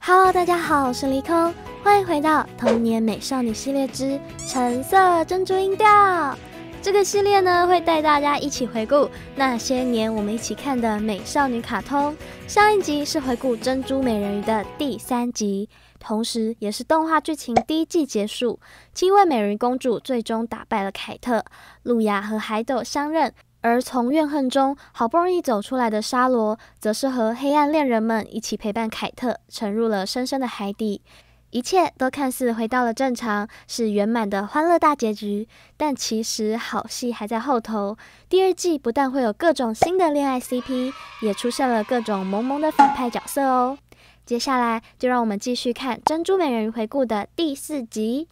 Hello，大家好，我是离空，欢迎回到《童年美少女系列之橙色珍珠音调》。这个系列呢，会带大家一起回顾那些年我们一起看的美少女卡通。上一集是回顾《珍珠美人鱼》的第三集，同时也是动画剧情第一季结束，七位美人鱼公主最终打败了凯特、露亚和海斗，相认。而从怨恨中好不容易走出来的沙罗，则是和黑暗恋人们一起陪伴凯特沉入了深深的海底。一切都看似回到了正常，是圆满的欢乐大结局。但其实好戏还在后头。第二季不但会有各种新的恋爱 CP，也出现了各种萌萌的反派角色哦。接下来就让我们继续看《珍珠美人鱼》回顾的第四集。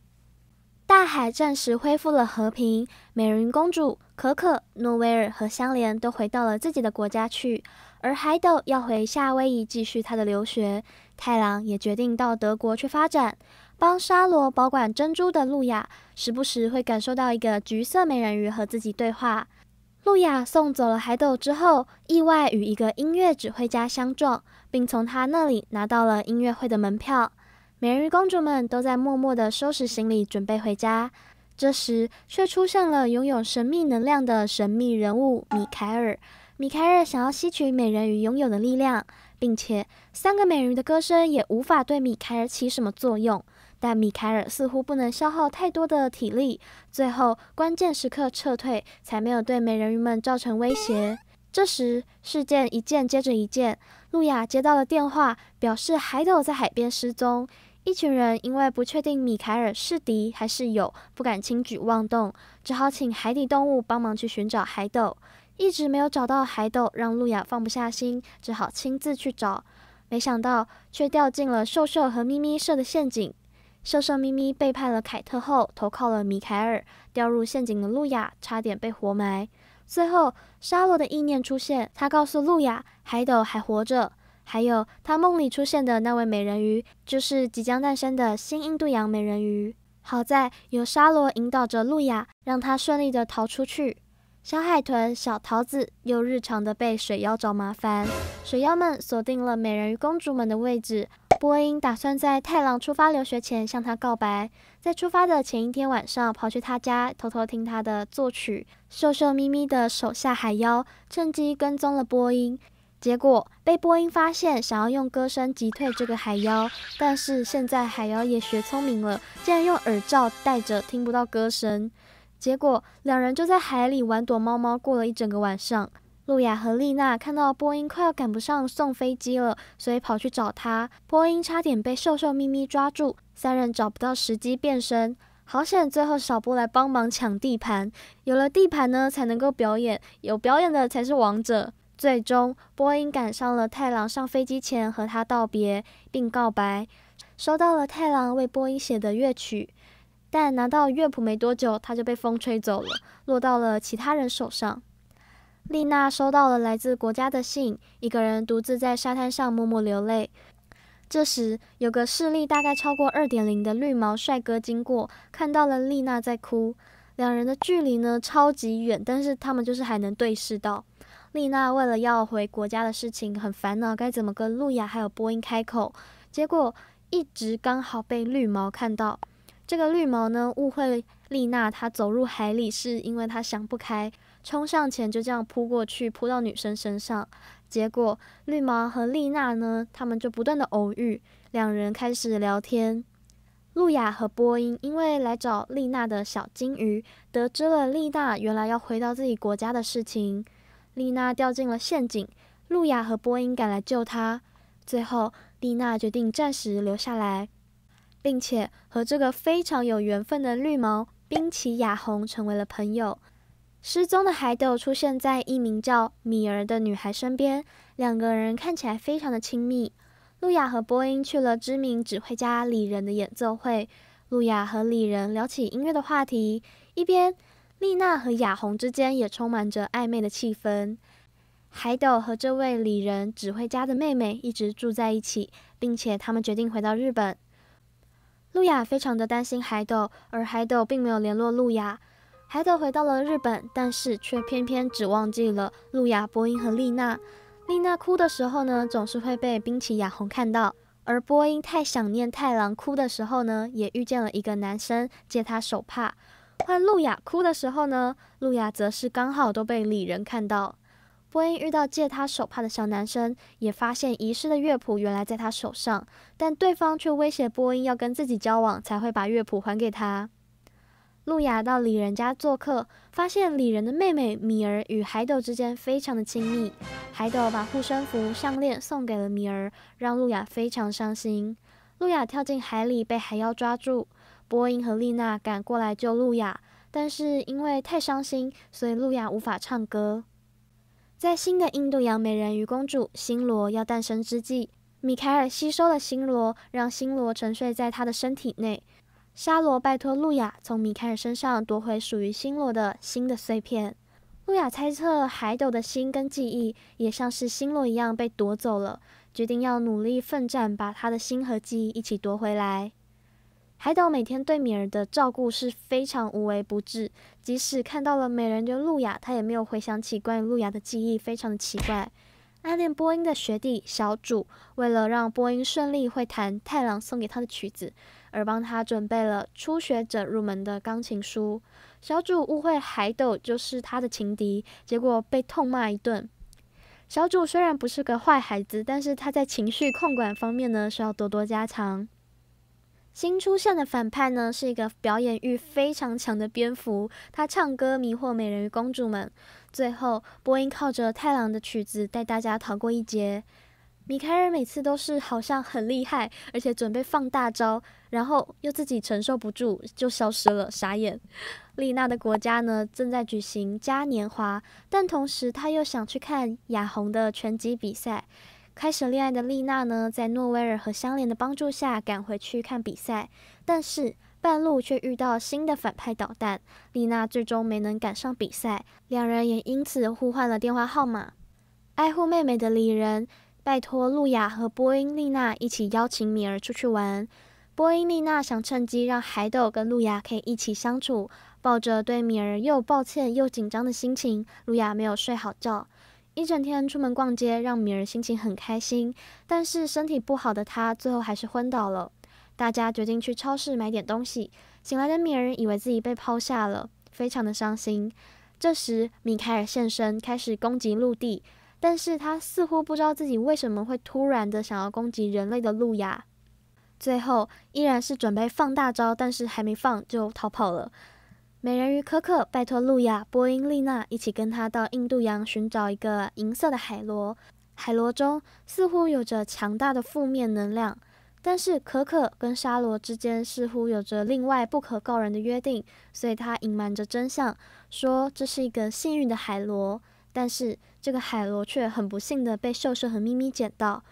大海暂时恢复了和平，美人鱼公主可可、诺威尔和香莲都回到了自己的国家去，而海斗要回夏威夷继续他的留学，太郎也决定到德国去发展，帮沙罗保管珍珠的露亚，时不时会感受到一个橘色美人鱼和自己对话。露亚送走了海斗之后，意外与一个音乐指挥家相撞，并从他那里拿到了音乐会的门票。美人鱼公主们都在默默地收拾行李，准备回家。这时，却出现了拥有神秘能量的神秘人物米凯尔。米凯尔想要吸取美人鱼拥有的力量，并且三个美人鱼的歌声也无法对米凯尔起什么作用。但米凯尔似乎不能消耗太多的体力，最后关键时刻撤退，才没有对美人鱼们造成威胁。这时，事件一件接着一件。路亚接到了电话，表示海斗在海边失踪。一群人因为不确定米凯尔是敌还是友，不敢轻举妄动，只好请海底动物帮忙去寻找海斗。一直没有找到海斗，让路亚放不下心，只好亲自去找。没想到却掉进了兽兽和咪咪设的陷阱。兽兽咪咪背叛了凯特后，投靠了米凯尔。掉入陷阱的路亚差点被活埋。最后，沙罗的意念出现，他告诉路亚，海斗还活着。还有他梦里出现的那位美人鱼，就是即将诞生的新印度洋美人鱼。好在有沙罗引导着路亚，让他顺利的逃出去。小海豚、小桃子又日常的被水妖找麻烦，水妖们锁定了美人鱼公主们的位置。波音打算在太郎出发留学前向他告白，在出发的前一天晚上跑去他家偷偷听他的作曲。瘦瘦咪咪的手下海妖趁机跟踪了波音。结果被波音发现，想要用歌声击退这个海妖，但是现在海妖也学聪明了，竟然用耳罩戴着听不到歌声。结果两人就在海里玩躲猫猫，过了一整个晚上。露亚和丽娜看到波音快要赶不上送飞机了，所以跑去找他。波音差点被瘦瘦咪咪抓住，三人找不到时机变身，好险最后少波来帮忙抢地盘。有了地盘呢，才能够表演，有表演的才是王者。最终，波音赶上了太郎，上飞机前和他道别并告白，收到了太郎为波音写的乐曲，但拿到乐谱没多久，他就被风吹走了，落到了其他人手上。丽娜收到了来自国家的信，一个人独自在沙滩上默默流泪。这时，有个视力大概超过二点零的绿毛帅哥经过，看到了丽娜在哭，两人的距离呢超级远，但是他们就是还能对视到。丽娜为了要回国家的事情很烦恼，该怎么跟露雅还有波音开口？结果一直刚好被绿毛看到。这个绿毛呢误会丽娜，她走入海里是因为她想不开，冲上前就这样扑过去，扑到女生身上。结果绿毛和丽娜呢，他们就不断的偶遇，两人开始聊天。露雅和波音因为来找丽娜的小金鱼，得知了丽娜原来要回到自己国家的事情。丽娜掉进了陷阱，路亚和波音赶来救她。最后，丽娜决定暂时留下来，并且和这个非常有缘分的绿毛冰奇亚红成为了朋友。失踪的海斗出现在一名叫米儿的女孩身边，两个人看起来非常的亲密。路亚和波音去了知名指挥家里人的演奏会，路亚和里人聊起音乐的话题，一边。丽娜和雅红之间也充满着暧昧的气氛。海斗和这位里仁指挥家的妹妹一直住在一起，并且他们决定回到日本。露亚非常的担心海斗，而海斗并没有联络露亚。海斗回到了日本，但是却偏偏只忘记了露亚、波音和丽娜。丽娜哭的时候呢，总是会被冰齐亚红看到。而波音太想念太郎，哭的时候呢，也遇见了一个男生借他手帕。换露亚哭的时候呢，露亚则是刚好都被里仁看到。波音遇到借他手帕的小男生，也发现遗失的乐谱原来在他手上，但对方却威胁波音要跟自己交往才会把乐谱还给他。露亚到里人家做客，发现里仁的妹妹米儿与海斗之间非常的亲密，海斗把护身符项链送给了米儿，让露亚非常伤心。露亚跳进海里，被海妖抓住。波音和丽娜赶过来救露亚，但是因为太伤心，所以露亚无法唱歌。在新的印度洋美人鱼公主星罗要诞生之际，米凯尔吸收了星罗，让星罗沉睡在他的身体内。沙罗拜托露亚从米凯尔身上夺回属于星罗的新的碎片。露亚猜测海斗的心跟记忆也像是星罗一样被夺走了，决定要努力奋战，把他的心和记忆一起夺回来。海斗每天对美人的照顾是非常无微不至，即使看到了美人的露雅，他也没有回想起关于露雅的记忆，非常的奇怪。暗恋波音的学弟小主，为了让波音顺利会弹太郎送给他的曲子，而帮他准备了初学者入门的钢琴书。小主误会海斗就是他的情敌，结果被痛骂一顿。小主虽然不是个坏孩子，但是他在情绪控管方面呢，需要多多加强。新出现的反派呢，是一个表演欲非常强的蝙蝠，他唱歌迷惑美人鱼公主们。最后，波音靠着太郎的曲子带大家逃过一劫。米凯尔每次都是好像很厉害，而且准备放大招，然后又自己承受不住就消失了，傻眼。丽娜的国家呢，正在举行嘉年华，但同时她又想去看亚红的拳击比赛。开始恋爱的丽娜呢，在诺威尔和香莲的帮助下赶回去看比赛，但是半路却遇到新的反派导弹，丽娜最终没能赶上比赛，两人也因此互换了电话号码。爱护妹妹的里仁拜托露亚和波音丽娜一起邀请米儿出去玩，波音丽娜想趁机让海斗跟露亚可以一起相处，抱着对米儿又抱歉又紧张的心情，露亚没有睡好觉。一整天出门逛街让米尔心情很开心，但是身体不好的他最后还是昏倒了。大家决定去超市买点东西。醒来的米尔以为自己被抛下了，非常的伤心。这时，米凯尔现身，开始攻击陆地，但是他似乎不知道自己为什么会突然的想要攻击人类的路亚。最后依然是准备放大招，但是还没放就逃跑了。美人鱼可可拜托露亚、波音、丽娜一起跟他到印度洋寻找一个银色的海螺，海螺中似乎有着强大的负面能量。但是可可跟沙罗之间似乎有着另外不可告人的约定，所以他隐瞒着真相，说这是一个幸运的海螺。但是这个海螺却很不幸的被秀秀和咪咪捡到，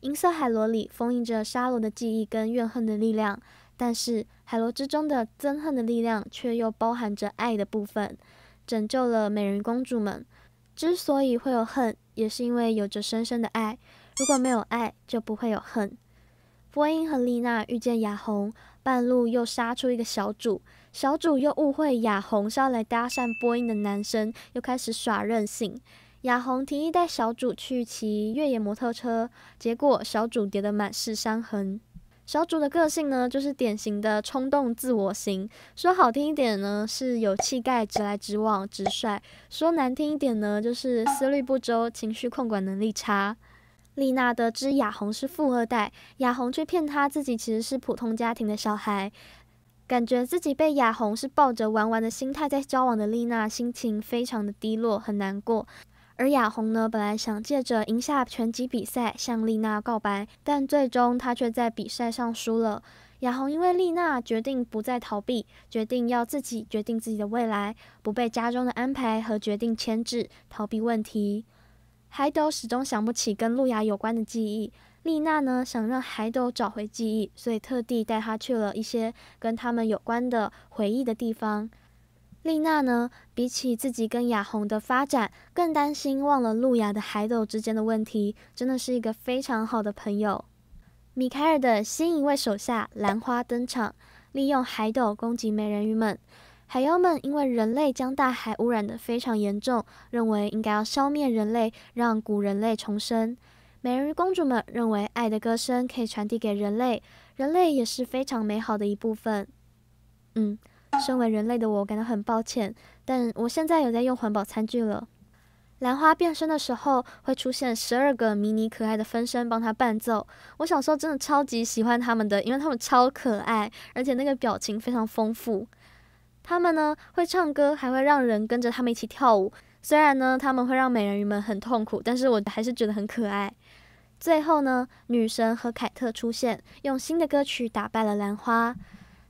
银色海螺里封印着沙罗的记忆跟怨恨的力量。但是海螺之中的憎恨的力量，却又包含着爱的部分，拯救了美人公主们。之所以会有恨，也是因为有着深深的爱。如果没有爱，就不会有恨。波音和丽娜遇见雅红，半路又杀出一个小主，小主又误会雅红是要来搭讪波音的男生，又开始耍任性。雅红提议带小主去骑越野摩托车，结果小主跌得满是伤痕。小主的个性呢，就是典型的冲动自我型。说好听一点呢，是有气概、直来直往、直率；说难听一点呢，就是思虑不周、情绪控管能力差。丽娜得知雅红是富二代，雅红却骗她自己其实是普通家庭的小孩，感觉自己被雅红是抱着玩玩的心态在交往的。丽娜心情非常的低落，很难过。而雅红呢，本来想借着赢下拳击比赛向丽娜告白，但最终她却在比赛上输了。雅红因为丽娜决定不再逃避，决定要自己决定自己的未来，不被家中的安排和决定牵制，逃避问题。海斗始终想不起跟露亚有关的记忆，丽娜呢想让海斗找回记忆，所以特地带他去了一些跟他们有关的回忆的地方。丽娜呢，比起自己跟雅红的发展，更担心忘了露亚的海斗之间的问题，真的是一个非常好的朋友。米凯尔的新一位手下兰花登场，利用海斗攻击美人鱼们。海妖们因为人类将大海污染得非常严重，认为应该要消灭人类，让古人类重生。美人鱼公主们认为爱的歌声可以传递给人类，人类也是非常美好的一部分。嗯。身为人类的我感到很抱歉，但我现在有在用环保餐具了。兰花变身的时候会出现十二个迷你可爱的分身帮她伴奏。我小时候真的超级喜欢他们的，因为他们超可爱，而且那个表情非常丰富。他们呢会唱歌，还会让人跟着他们一起跳舞。虽然呢他们会让美人鱼们很痛苦，但是我还是觉得很可爱。最后呢，女神和凯特出现，用新的歌曲打败了兰花。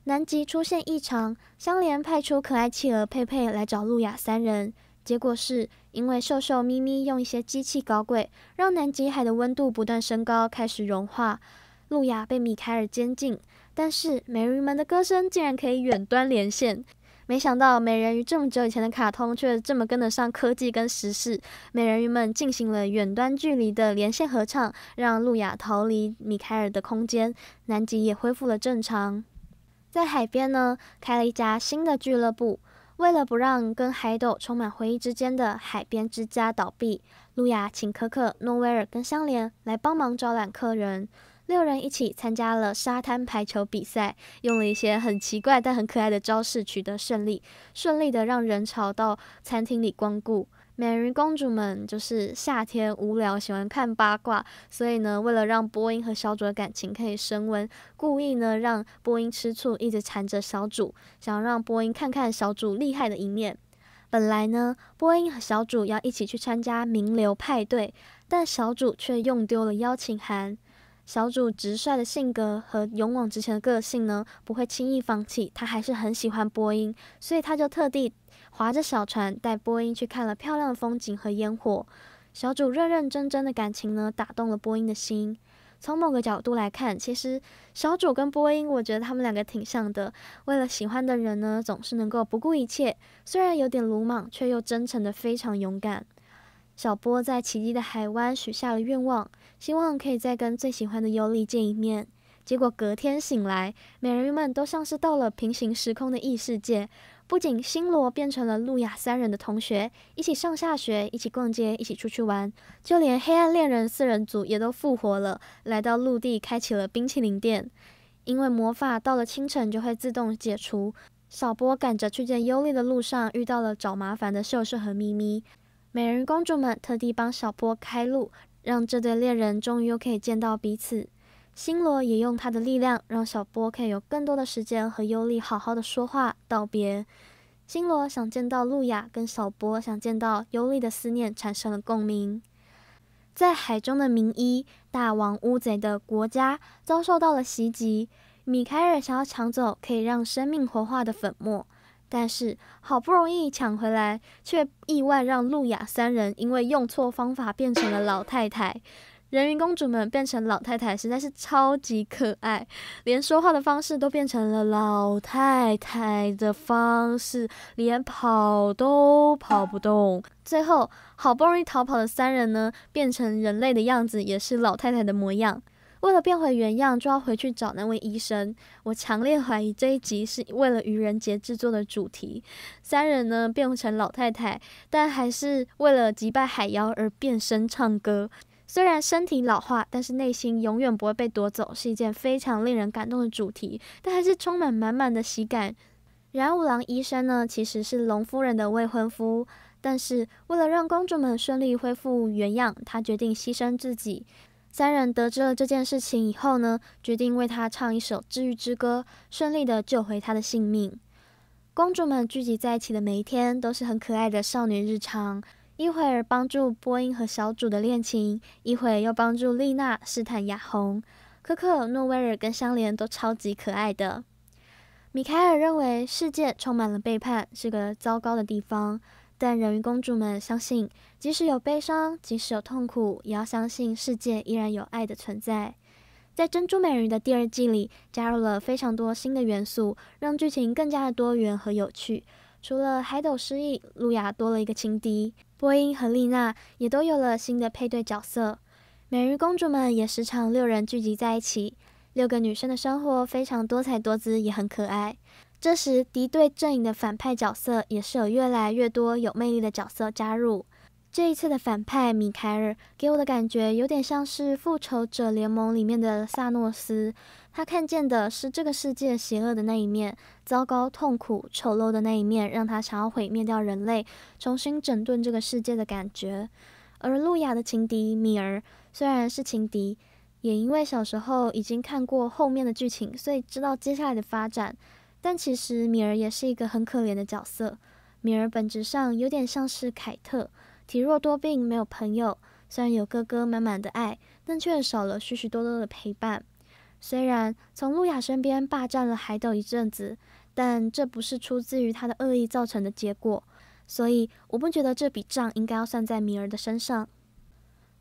南极出现异常，相连派出可爱企鹅佩佩来找路亚三人。结果是因为瘦瘦咪咪用一些机器搞鬼，让南极海的温度不断升高，开始融化。路亚被米凯尔监禁，但是美人鱼们的歌声竟然可以远端连线。没想到美人鱼这么久以前的卡通却这么跟得上科技跟时事。美人鱼们进行了远端距离的连线合唱，让路亚逃离米凯尔的空间，南极也恢复了正常。在海边呢，开了一家新的俱乐部。为了不让跟海斗充满回忆之间的海边之家倒闭，露亚请可可、诺威尔跟香莲来帮忙招揽客人。六人一起参加了沙滩排球比赛，用了一些很奇怪但很可爱的招式取得胜利，顺利的让人潮到餐厅里光顾。美人公主们就是夏天无聊，喜欢看八卦，所以呢，为了让波音和小主的感情可以升温，故意呢让波音吃醋，一直缠着小主，想让波音看看小主厉害的一面。本来呢，波音和小主要一起去参加名流派对，但小主却用丢了邀请函。小主直率的性格和勇往直前的个性呢，不会轻易放弃，他还是很喜欢波音，所以他就特地。划着小船，带波音去看了漂亮的风景和烟火。小主认认真真的感情呢，打动了波音的心。从某个角度来看，其实小主跟波音，我觉得他们两个挺像的。为了喜欢的人呢，总是能够不顾一切，虽然有点鲁莽，却又真诚的非常勇敢。小波在奇迹的海湾许下了愿望，希望可以再跟最喜欢的尤里见一面。结果隔天醒来，美人鱼们都像是到了平行时空的异世界。不仅星罗变成了露亚三人的同学，一起上下学，一起逛街，一起出去玩，就连黑暗恋人四人组也都复活了，来到陆地，开启了冰淇淋店。因为魔法到了清晨就会自动解除，小波赶着去见尤莉的路上遇到了找麻烦的秀秀和咪咪，美人公主们特地帮小波开路，让这对恋人终于又可以见到彼此。星罗也用他的力量，让小波可以有更多的时间和尤利好好的说话道别。星罗想见到路亚，跟小波想见到尤利的思念产生了共鸣。在海中的名医大王乌贼的国家遭受到了袭击，米凯尔想要抢走可以让生命活化的粉末，但是好不容易抢回来，却意外让路亚三人因为用错方法变成了老太太。人鱼公主们变成老太太，实在是超级可爱，连说话的方式都变成了老太太的方式，连跑都跑不动。最后，好不容易逃跑的三人呢，变成人类的样子，也是老太太的模样。为了变回原样，就要回去找那位医生。我强烈怀疑这一集是为了愚人节制作的主题。三人呢变成老太太，但还是为了击败海妖而变身唱歌。虽然身体老化，但是内心永远不会被夺走，是一件非常令人感动的主题，但还是充满满满的喜感。然五郎医生呢，其实是龙夫人的未婚夫，但是为了让公主们顺利恢复原样，他决定牺牲自己。三人得知了这件事情以后呢，决定为他唱一首治愈之歌，顺利的救回他的性命。公主们聚集在一起的每一天，都是很可爱的少女日常。一会儿帮助波音和小主的恋情，一会儿又帮助丽娜试探雅红。可可、诺威尔跟香莲都超级可爱的。米凯尔认为世界充满了背叛，是个糟糕的地方。但人鱼公主们相信，即使有悲伤，即使有痛苦，也要相信世界依然有爱的存在。在《珍珠美人鱼》的第二季里，加入了非常多新的元素，让剧情更加的多元和有趣。除了海斗失忆，露亚多了一个情敌，波音和丽娜也都有了新的配对角色，美人鱼公主们也时常六人聚集在一起，六个女生的生活非常多彩多姿，也很可爱。这时，敌对阵营的反派角色也是有越来越多有魅力的角色加入。这一次的反派米凯尔给我的感觉有点像是《复仇者联盟》里面的萨诺斯。他看见的是这个世界邪恶的那一面，糟糕、痛苦、丑陋的那一面，让他想要毁灭掉人类，重新整顿这个世界的感觉。而露亚的情敌米儿虽然是情敌，也因为小时候已经看过后面的剧情，所以知道接下来的发展。但其实米儿也是一个很可怜的角色。米儿本质上有点像是凯特，体弱多病，没有朋友，虽然有哥哥满满的爱，但却少了许许多多的陪伴。虽然从路亚身边霸占了海斗一阵子，但这不是出自于他的恶意造成的结果，所以我不觉得这笔账应该要算在米儿的身上。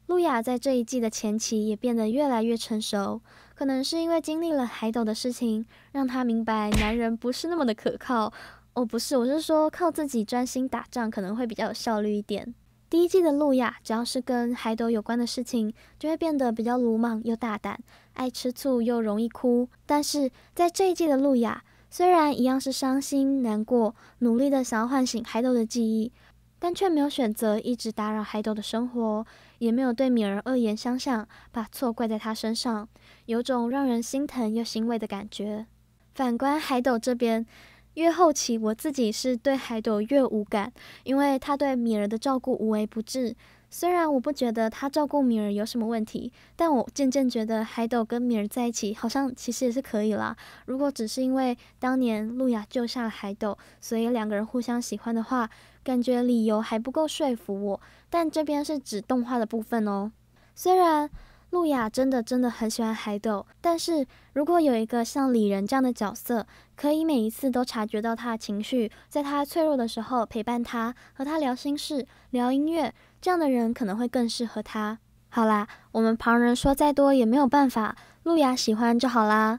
路亚在这一季的前期也变得越来越成熟，可能是因为经历了海斗的事情，让他明白男人不是那么的可靠。哦，不是，我是说靠自己专心打仗可能会比较有效率一点。第一季的路亚，只要是跟海斗有关的事情，就会变得比较鲁莽又大胆，爱吃醋又容易哭。但是在这一季的路亚，虽然一样是伤心难过，努力的想要唤醒海斗的记忆，但却没有选择一直打扰海斗的生活，也没有对敏儿恶言相向，把错怪在他身上，有种让人心疼又欣慰的感觉。反观海斗这边。越后期，我自己是对海斗越无感，因为他对米儿的照顾无微不至。虽然我不觉得他照顾米儿有什么问题，但我渐渐觉得海斗跟米儿在一起好像其实也是可以啦。如果只是因为当年露亚救下了海斗，所以两个人互相喜欢的话，感觉理由还不够说服我。但这边是指动画的部分哦。虽然。露雅真的真的很喜欢海斗，但是如果有一个像李仁这样的角色，可以每一次都察觉到他的情绪，在他脆弱的时候陪伴他，和他聊心事、聊音乐，这样的人可能会更适合他。好啦，我们旁人说再多也没有办法，露雅喜欢就好啦。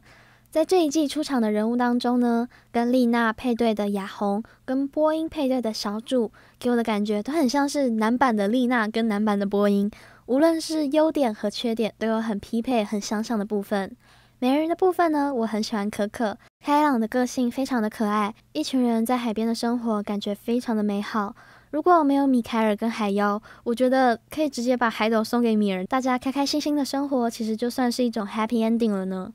在这一季出场的人物当中呢，跟丽娜配对的雅红，跟波音配对的小主，给我的感觉都很像是男版的丽娜跟男版的波音。无论是优点和缺点，都有很匹配、很相像的部分。美人鱼的部分呢，我很喜欢可可开朗的个性，非常的可爱。一群人在海边的生活，感觉非常的美好。如果没有米凯尔跟海妖，我觉得可以直接把海斗送给米人，大家开开心心的生活，其实就算是一种 happy ending 了呢。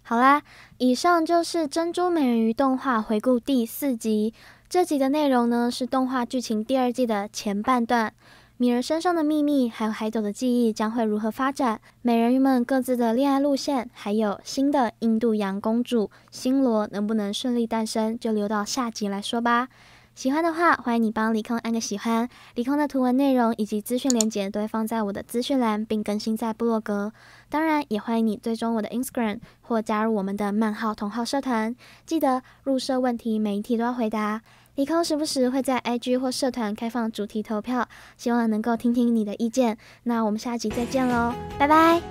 好啦，以上就是《珍珠美人鱼》动画回顾第四集。这集的内容呢，是动画剧情第二季的前半段。米人身上的秘密，还有海斗的记忆将会如何发展？美人鱼们各自的恋爱路线，还有新的印度洋公主新罗能不能顺利诞生，就留到下集来说吧。喜欢的话，欢迎你帮李空按个喜欢。李空的图文内容以及资讯链接都会放在我的资讯栏，并更新在部落格。当然，也欢迎你追踪我的 Instagram 或加入我们的漫号同号社团。记得入社问题，每一题都要回答。李空时不时会在 IG 或社团开放主题投票，希望能够听听你的意见。那我们下集再见喽，拜拜！